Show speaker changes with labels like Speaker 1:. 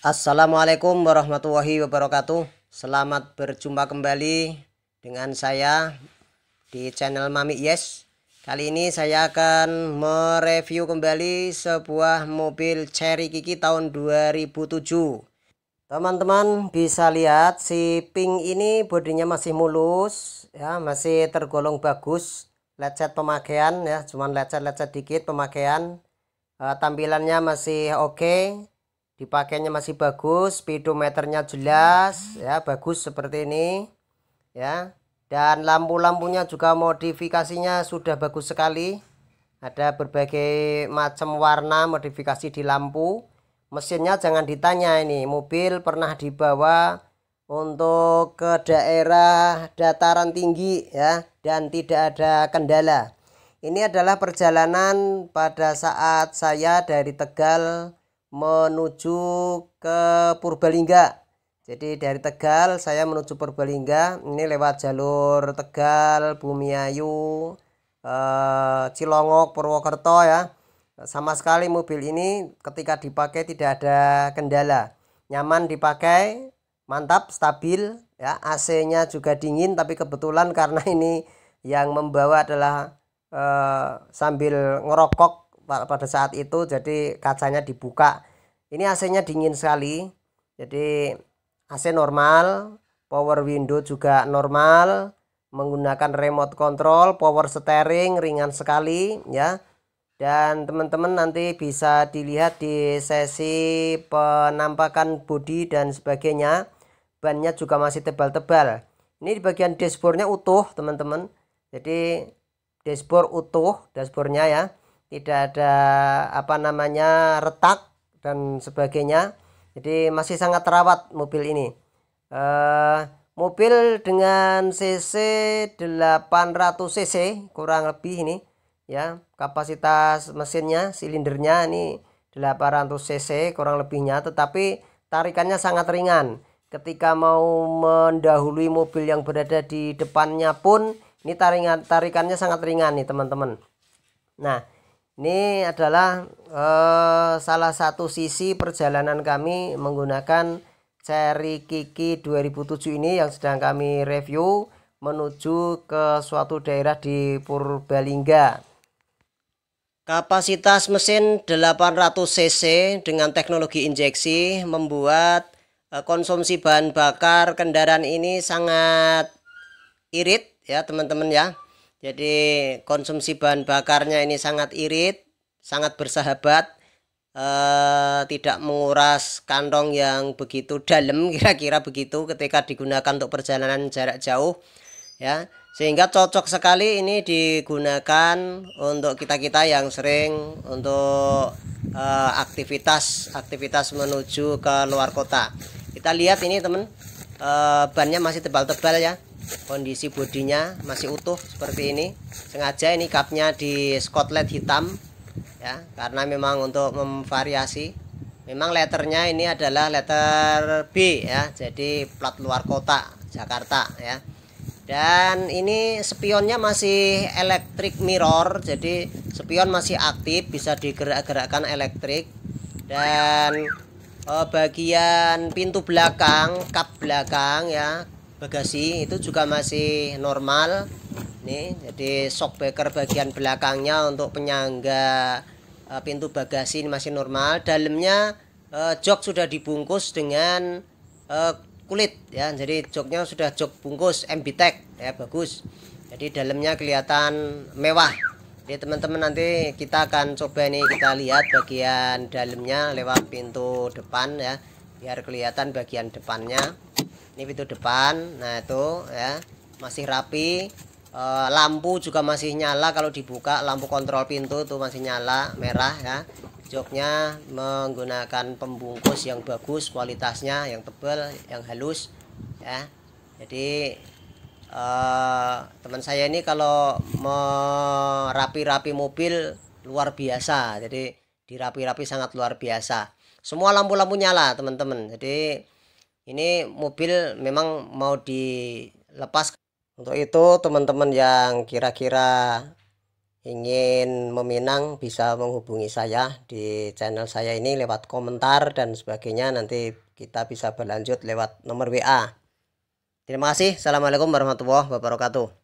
Speaker 1: Assalamualaikum warahmatullahi wabarakatuh. Selamat berjumpa kembali dengan saya di channel Mami Yes. Kali ini saya akan mereview kembali sebuah mobil Cherry Kiki tahun 2007. Teman-teman bisa lihat si pink ini bodinya masih mulus ya, masih tergolong bagus. Lecet pemakaian ya, cuman lecet-lecet dikit pemakaian. E, tampilannya masih oke. Okay dipakainya masih bagus speedometernya jelas ya bagus seperti ini ya dan lampu-lampunya juga modifikasinya sudah bagus sekali ada berbagai macam warna modifikasi di lampu mesinnya jangan ditanya ini mobil pernah dibawa untuk ke daerah dataran tinggi ya dan tidak ada kendala. Ini adalah perjalanan pada saat saya dari Tegal menuju ke Purbalingga jadi dari Tegal saya menuju Purbalingga ini lewat jalur Tegal Bumiayu eh, Cilongok Purwokerto ya sama sekali mobil ini ketika dipakai tidak ada kendala nyaman dipakai mantap stabil ya AC nya juga dingin tapi kebetulan karena ini yang membawa adalah eh, sambil ngerokok pada saat itu jadi kacanya dibuka ini AC-nya dingin sekali jadi AC normal power window juga normal menggunakan remote control power steering ringan sekali ya dan teman-teman nanti bisa dilihat di sesi penampakan bodi dan sebagainya bannya juga masih tebal-tebal ini di bagian dashboardnya utuh teman-teman jadi dashboard utuh dashboardnya ya tidak ada apa namanya retak dan sebagainya jadi masih sangat terawat mobil ini uh, mobil dengan cc 800 cc kurang lebih ini ya kapasitas mesinnya silindernya ini 800 cc kurang lebihnya tetapi tarikannya sangat ringan ketika mau mendahului mobil yang berada di depannya pun ini tarikan tarikannya sangat ringan nih teman-teman nah ini adalah eh, salah satu sisi perjalanan kami menggunakan Cherry Kiki 2007 ini yang sedang kami review menuju ke suatu daerah di Purbalingga. Kapasitas mesin 800 cc dengan teknologi injeksi membuat eh, konsumsi bahan bakar kendaraan ini sangat irit ya teman-teman ya. Jadi konsumsi bahan bakarnya ini sangat irit, sangat bersahabat, eh, tidak menguras kantong yang begitu dalam kira-kira begitu ketika digunakan untuk perjalanan jarak jauh ya. Sehingga cocok sekali ini digunakan untuk kita-kita yang sering untuk aktivitas-aktivitas eh, menuju ke luar kota. Kita lihat ini teman, eh, bannya masih tebal-tebal ya kondisi bodinya masih utuh seperti ini sengaja ini kapnya di skotlet hitam ya karena memang untuk memvariasi memang letternya ini adalah letter B ya jadi plat luar kota Jakarta ya dan ini spionnya masih elektrik mirror jadi spion masih aktif bisa digerak-gerakkan elektrik dan eh, bagian pintu belakang kap belakang ya bagasi itu juga masih normal nih jadi shockbreaker bagian belakangnya untuk penyangga e, pintu bagasi ini masih normal dalamnya e, jok sudah dibungkus dengan e, kulit ya jadi joknya sudah jok bungkus MBTEC ya bagus jadi dalamnya kelihatan mewah jadi teman-teman nanti kita akan coba nih kita lihat bagian dalamnya lewat pintu depan ya biar kelihatan bagian depannya ini pintu depan nah itu ya masih rapi e, lampu juga masih nyala kalau dibuka lampu kontrol pintu tuh masih nyala merah ya joknya menggunakan pembungkus yang bagus kualitasnya yang tebal yang halus ya jadi e, teman saya ini kalau merapi-rapi mobil luar biasa jadi dirapi-rapi sangat luar biasa semua lampu-lampu nyala teman-teman jadi ini mobil memang mau dilepas untuk itu teman-teman yang kira-kira ingin meminang bisa menghubungi saya di channel saya ini lewat komentar dan sebagainya nanti kita bisa berlanjut lewat nomor WA terima kasih Assalamualaikum warahmatullahi wabarakatuh